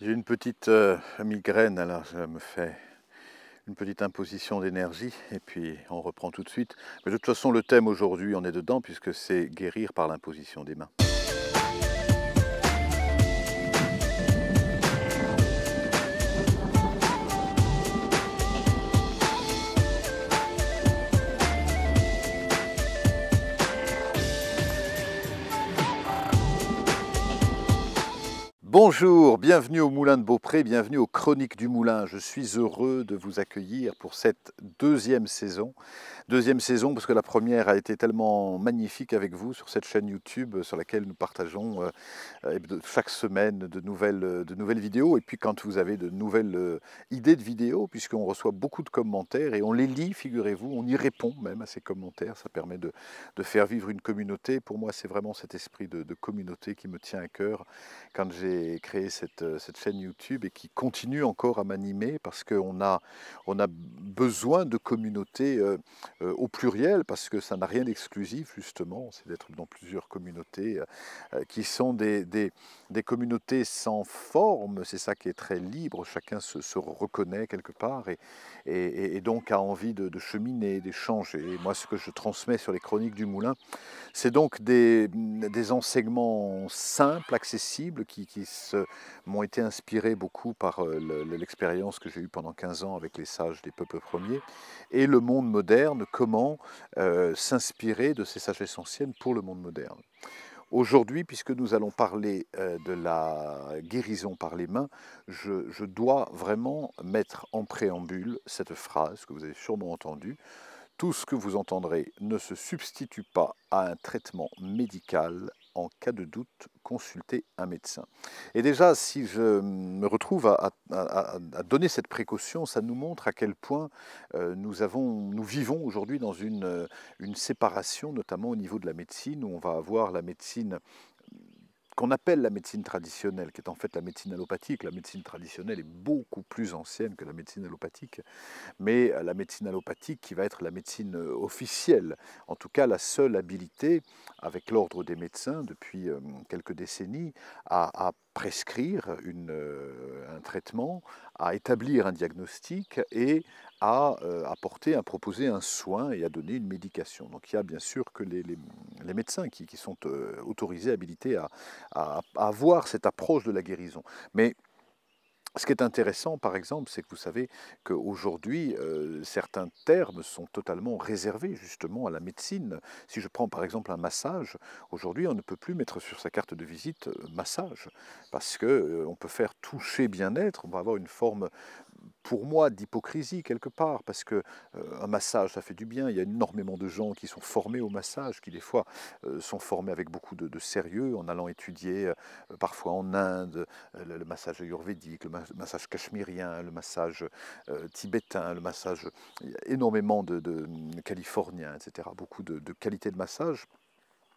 J'ai une petite euh, migraine, alors je me fais une petite imposition d'énergie et puis on reprend tout de suite. Mais de toute façon, le thème aujourd'hui, on est dedans puisque c'est guérir par l'imposition des mains. Bonjour, bienvenue au Moulin de Beaupré, bienvenue aux Chroniques du Moulin. Je suis heureux de vous accueillir pour cette deuxième saison deuxième saison parce que la première a été tellement magnifique avec vous sur cette chaîne YouTube euh, sur laquelle nous partageons euh, euh, chaque semaine de nouvelles, de nouvelles vidéos. Et puis quand vous avez de nouvelles idées de vidéos, puisqu'on reçoit beaucoup de commentaires et on les lit, figurez-vous, on y répond même à ces commentaires. Ça permet de, faire vivre une communauté. Pour moi, c'est vraiment cet esprit de, communauté qui me tient à cœur quand j'ai créé cette, chaîne YouTube et qui continue encore à m'animer parce qu'on a, on a besoin de communautés euh, au pluriel, parce que ça n'a rien d'exclusif, justement, c'est d'être dans plusieurs communautés euh, qui sont des, des, des communautés sans forme, c'est ça qui est très libre, chacun se, reconnaît quelque part et, et, donc a envie de, cheminer, d'échanger. Moi, ce que je transmets sur les chroniques du Moulin, c'est donc des, des, enseignements simples, accessibles, qui, qui m'ont été inspirés beaucoup par euh, l'expérience que j'ai eue pendant 15 ans avec les sages des peuples premiers et le monde moderne comment euh, s'inspirer de ces sagesses anciennes pour le monde moderne. Aujourd'hui, puisque nous allons parler euh, de la guérison par les mains, je, je, dois vraiment mettre en préambule cette phrase que vous avez sûrement entendue. Tout ce que vous entendrez ne se substitue pas à un traitement médical en cas de doute, consulter un médecin. Et déjà, si je me retrouve à, à donner cette précaution, ça nous montre à quel point euh, nous, avons, nous vivons aujourd'hui dans une, euh, une séparation, notamment au niveau de la médecine, où on va avoir la médecine qu'on appelle la médecine traditionnelle, qui est en fait la médecine allopathique. La médecine traditionnelle est beaucoup plus ancienne que la médecine allopathique, mais euh, la médecine allopathique qui va être la médecine euh, officielle, en tout cas la seule habilité, avec l'ordre des médecins depuis euh, quelques décennies, à, prescrire une, un traitement, à établir un diagnostic et à apporter, euh, à proposer un soin et à donner une médication. Donc il y a bien sûr que les, médecins qui, sont euh, autorisés, habilités à, avoir cette approche de la guérison. Mais ce qui est intéressant, par exemple, c'est que vous savez qu'aujourd'hui, euh, certains termes sont totalement réservés justement à la médecine. Si je prends par exemple un massage, aujourd'hui, on ne peut plus mettre sur sa carte de visite massage, parce qu'on on peut faire toucher bien-être, on va avoir une forme pour moi d'hypocrisie quelque part, parce que euh, un massage, ça fait du bien. Il y a énormément de gens qui sont formés au massage, qui des fois euh, sont formés avec beaucoup de, sérieux, en allant étudier euh, parfois en Inde le, massage ayurvédique, le, massage cachemirien, le massage tibétain, le massage énormément de, de, hum, californiens, etc. Beaucoup de, qualités de massage.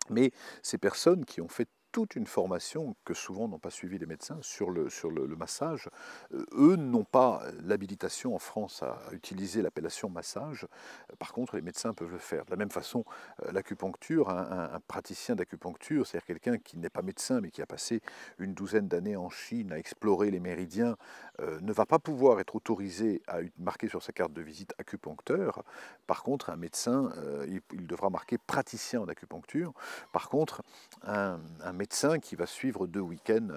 Mais ces personnes qui ont fait toute une formation que souvent n'ont pas suivi les médecins sur le, sur le, massage. Euh, eux n'ont pas l'habilitation en France à utiliser l'appellation massage. Euh, par contre, les médecins peuvent le faire. De la même façon, euh, l'acupuncture, un, praticien d'acupuncture, c'est-à-dire quelqu'un qui n'est pas médecin mais qui a passé une douzaine d'années en Chine à explorer les méridiens, ne va pas pouvoir être autorisé à marquer sur sa carte de visite acupuncteur. Par contre, un médecin, il, devra marquer praticien en acupuncture. Par contre, un, un médecin qui va suivre deux week-ends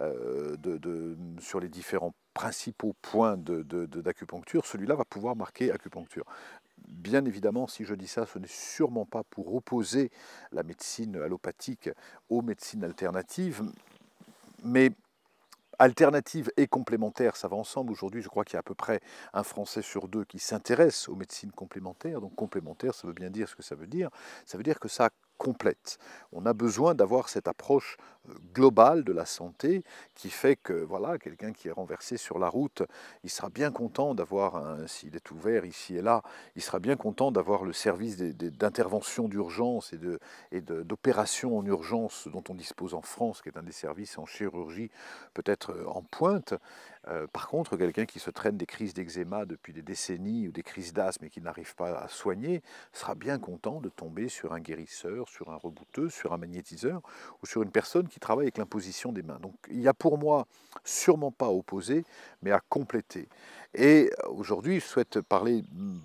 euh, de, sur les différents principaux points d'acupuncture, celui-là va pouvoir marquer acupuncture. Bien évidemment, si je dis ça, ce n'est sûrement pas pour opposer la médecine allopathique aux médecines alternatives, mais alternative et complémentaire, ça va ensemble. Aujourd'hui, je crois qu'il y a à peu près un Français sur deux qui s'intéresse aux médecines complémentaires. Donc complémentaire, ça veut bien dire ce que ça veut dire. Ça veut dire que ça complète. On a besoin d'avoir cette approche global de la santé qui fait que voilà quelqu'un qui est renversé sur la route, il sera bien content d'avoir, s'il est ouvert ici et là, il sera bien content d'avoir le service d'intervention d'urgence et, de, et d'opérations en urgence dont on dispose en France, qui est un des services en chirurgie peut-être euh, en pointe. Euh, par contre, quelqu'un qui se traîne des crises d'eczéma depuis des décennies ou des crises d'asthme et qui n'arrive pas à soigner sera bien content de tomber sur un guérisseur, sur un rebouteux, sur un magnétiseur ou sur une personne qui travaille avec l'imposition des mains. Donc il n'y a pour moi sûrement pas à opposer, mais à compléter. Et euh, aujourd'hui, je souhaite parler mm,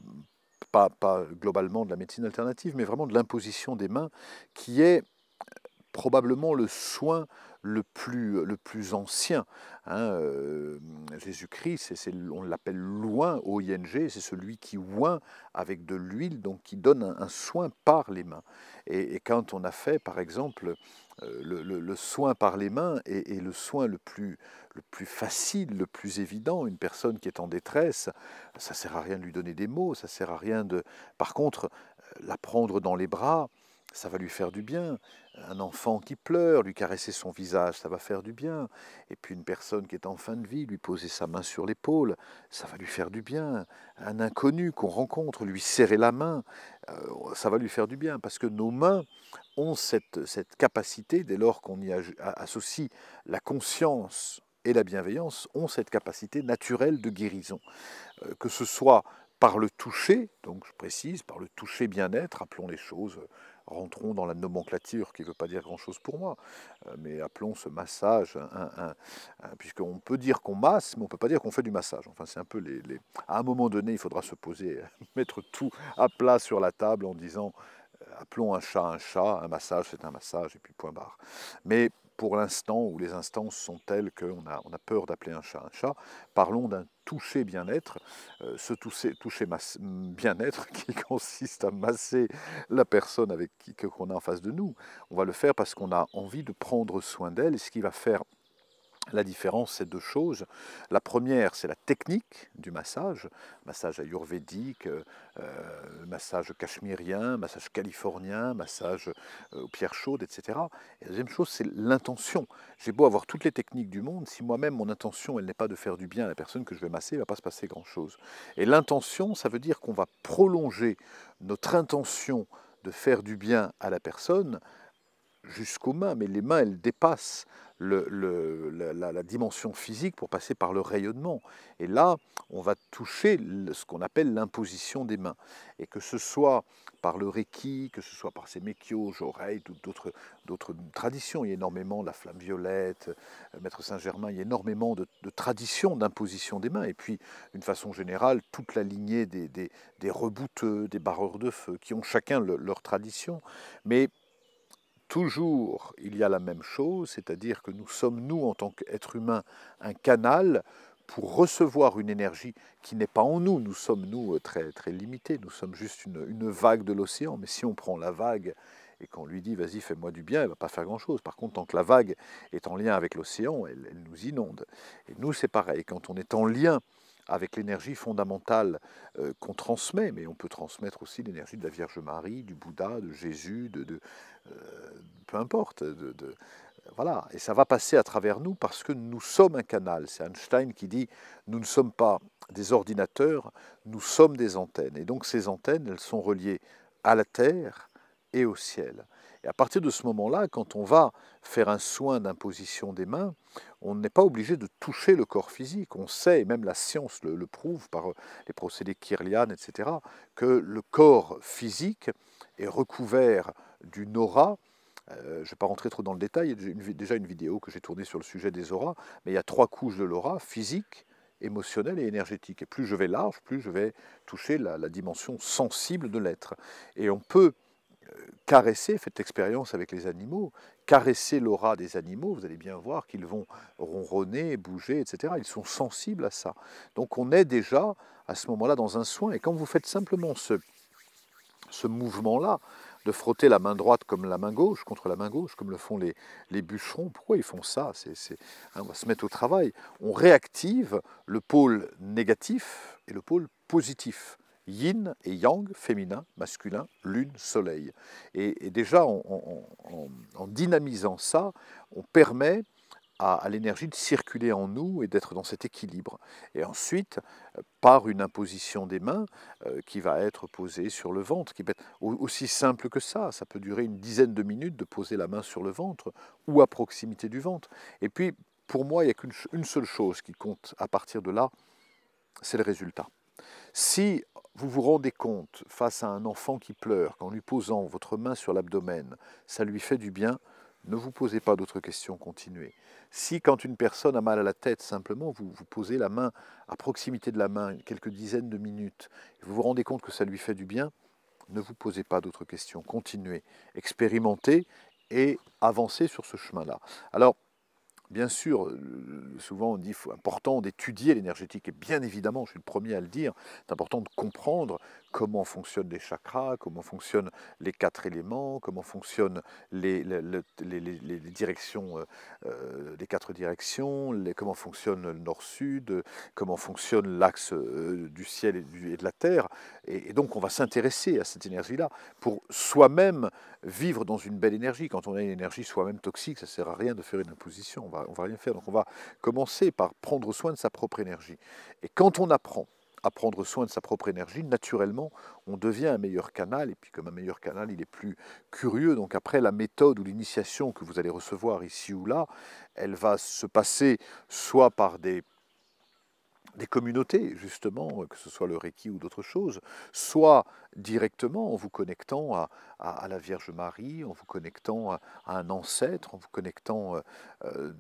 pas, pas, globalement de la médecine alternative, mais vraiment de l'imposition des mains, qui est euh, probablement le soin le plus, le plus ancien. Hein, euh, Jésus-Christ, on l'appelle loin, o i c'est celui qui oint avec de l'huile, donc qui donne un, soin par les mains. et, quand on a fait, par exemple, euh, le, soin par les mains est, le soin le plus, le plus, facile, le plus évident. Une personne qui est en détresse, ça ne sert à rien de lui donner des mots, ça ne sert à rien de... Par contre, euh, la prendre dans les bras, ça va lui faire du bien. Un enfant qui pleure, lui caresser son visage, ça va faire du bien. Et puis une personne qui est en fin de vie, lui poser sa main sur l'épaule, ça va lui faire du bien. Un inconnu qu'on rencontre, lui serrer la main, euh, ça va lui faire du bien. Parce que nos mains ont cette, cette capacité, dès lors qu'on y associe la conscience et la bienveillance, ont cette capacité naturelle de guérison. Euh, que ce soit par le toucher, donc je précise, par le toucher bien-être, appelons les choses rentrons dans la nomenclature qui ne veut pas dire grand-chose pour moi, euh, mais appelons ce massage, un, puisqu'on peut dire qu'on masse, mais on ne peut pas dire qu'on fait du massage. Enfin, c'est un peu les, les, À un moment donné, il faudra se poser, mettre tout à plat sur la table en disant euh, appelons un chat un chat, un massage c'est un massage, et puis point barre. Mais pour l'instant où les instances sont telles qu'on a, on a peur d'appeler un chat un chat, parlons d'un toucher bien-être, euh, ce toucher, toucher bien-être qui consiste à masser la personne avec qui qu'on a en face de nous. On va le faire parce qu'on a envie de prendre soin d'elle, et ce qui va faire la différence, c'est deux choses. La première, c'est la technique du massage, massage ayurvédique, euh, euh, massage cachemirien, massage californien, massage euh, aux pierres chaudes, etc. Et la deuxième chose, c'est l'intention. J'ai beau avoir toutes les techniques du monde, si moi-même, mon intention, elle n'est pas de faire du bien à la personne que je vais masser, il ne va pas se passer grand-chose. Et l'intention, ça veut dire qu'on va prolonger notre intention de faire du bien à la personne jusqu'aux mains, mais les mains, elles dépassent la, dimension physique pour passer par le rayonnement. Et là, on va toucher ce qu'on appelle l'imposition des mains. Et que ce soit par le Reiki, que ce soit par ces Mekyo, oreilles d'autres, d'autres traditions, il y a énormément la flamme violette, euh, Maître Saint-Germain, il y a énormément de, traditions d'imposition des mains. Et puis, d'une façon générale, toute la lignée des, des, rebouteux, des barreurs de feu, qui ont chacun leur tradition. Mais toujours il y a la même chose, c'est-à-dire que nous sommes, nous, en tant qu'êtres humains, un canal pour recevoir une énergie qui n'est pas en nous. Nous sommes, nous, euh, très, très limités, nous sommes juste une, vague de l'océan, mais si on prend la vague et qu'on lui dit vas-y fais-moi du bien, elle ne va pas faire grand-chose. Par contre, tant que la vague est en lien avec l'océan, elle, elle, nous inonde. Et nous, c'est pareil, quand on est en lien avec l'énergie fondamentale euh, qu'on transmet, mais on peut transmettre aussi l'énergie de la Vierge Marie, du Bouddha, de Jésus, de, euh, peu importe. De, voilà, et ça va passer à travers nous parce que nous sommes un canal. C'est Einstein qui dit nous ne sommes pas des ordinateurs, nous sommes des antennes. Et donc ces antennes, elles sont reliées à la terre et au ciel. Et à partir de ce moment-là, quand on va faire un soin d'imposition des mains, on n'est pas obligé de toucher le corps physique. On sait, et même la science le, prouve par euh, les procédés Kirlian, etc., que le corps physique est recouvert d'une aura. Euh, je ne vais pas rentrer trop dans le détail, il déjà une vidéo que j'ai tournée sur le sujet des auras, mais il y a trois couches de l'aura, physique, émotionnelle et énergétique. Et plus je vais large, plus je vais toucher la dimension sensible de l'être. Et on peut caresser, faites l'expérience avec les animaux, caresser l'aura des animaux, vous allez bien voir qu'ils vont ronronner, bouger, etc. Ils sont sensibles à ça. Donc on est déjà à ce moment-là dans un soin. Et quand vous faites simplement ce, mouvement-là, de frotter la main droite comme la main gauche, contre la main gauche, comme le font les, les bûcherons. Pourquoi ils font ça hein, On va se mettre au travail. On réactive le pôle négatif et le pôle positif yin et yang, féminin, masculin, lune, soleil. Et, déjà, en dynamisant ça, on permet à, l'énergie de circuler en nous et d'être dans cet équilibre. Et ensuite, euh, par une imposition des mains euh, qui va être posée sur le ventre, qui peut être aussi simple que ça, ça peut durer une dizaine de minutes de poser la main sur le ventre ou à proximité du ventre. Et puis, pour moi, il n'y a qu'une seule chose qui compte à partir de là, c'est le résultat. Si vous vous rendez compte face à un enfant qui pleure qu'en lui posant votre main sur l'abdomen, ça lui fait du bien, ne vous posez pas d'autres questions, continuez. Si quand une personne a mal à la tête, simplement, vous, vous posez la main à proximité de la main quelques dizaines de minutes, et vous vous rendez compte que ça lui fait du bien, ne vous posez pas d'autres questions, continuez, expérimentez et avancez sur ce chemin-là. Alors, Bien sûr, souvent on dit important d'étudier l'énergétique, et bien évidemment, je suis le premier à le dire, c'est important de comprendre comment fonctionnent les chakras, comment fonctionnent les quatre éléments, comment fonctionnent les, directions, euh, euh, quatre directions, comment fonctionne le nord-sud, comment fonctionne l'axe euh, du ciel et, de la terre. Et, donc on va s'intéresser à cette énergie-là pour soi-même vivre dans une belle énergie. Quand on a une énergie soi-même toxique, ça ne sert à rien de faire une imposition, on ne va rien faire. Donc on va commencer par prendre soin de sa propre énergie. Et quand on apprend à prendre soin de sa propre énergie, naturellement, on devient un meilleur canal. Et puis, comme un meilleur canal, il est plus curieux. Donc, après, la méthode ou l'initiation que vous allez recevoir ici ou là, elle va se passer soit par des des communautés, justement, euh, que ce soit le Reiki ou d'autres choses, soit directement en vous connectant à, la Vierge Marie, en vous connectant à, un ancêtre, en vous connectant... Euh, euh,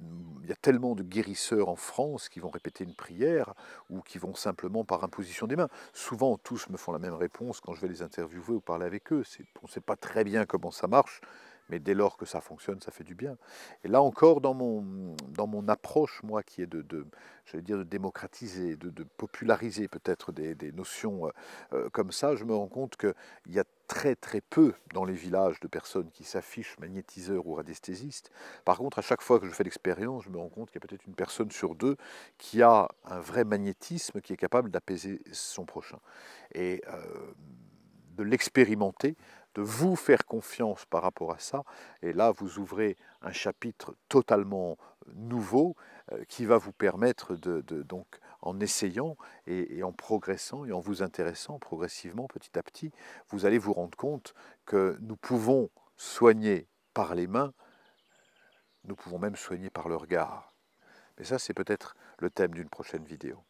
il y a tellement de guérisseurs en France qui vont répéter une prière ou qui vont simplement par imposition des mains. Souvent, tous me font la même réponse quand je vais les interviewer ou parler avec eux. On ne sait pas très bien comment ça marche, mais dès lors que ça fonctionne, ça fait du bien. Et là encore, dans mon, dans mon approche, moi, qui est de, de je vais dire, de démocratiser, de, populariser peut-être des, notions euh, euh, comme ça, je me rends compte qu'il y a très très peu dans les villages de personnes qui s'affichent magnétiseurs ou radiesthésistes. Par contre, à chaque fois que je fais l'expérience, je me rends compte qu'il y a peut-être une personne sur deux qui a un vrai magnétisme, qui est capable d'apaiser son prochain. Et euh, de l'expérimenter, de vous faire confiance par rapport à ça. Et là, vous ouvrez un chapitre totalement euh, nouveau euh, qui va vous permettre de, donc, en essayant et, et, en progressant et en vous intéressant progressivement petit à petit, vous allez vous rendre compte que nous pouvons soigner par les mains, nous pouvons même soigner par le regard. Mais ça, c'est peut-être le thème d'une prochaine vidéo.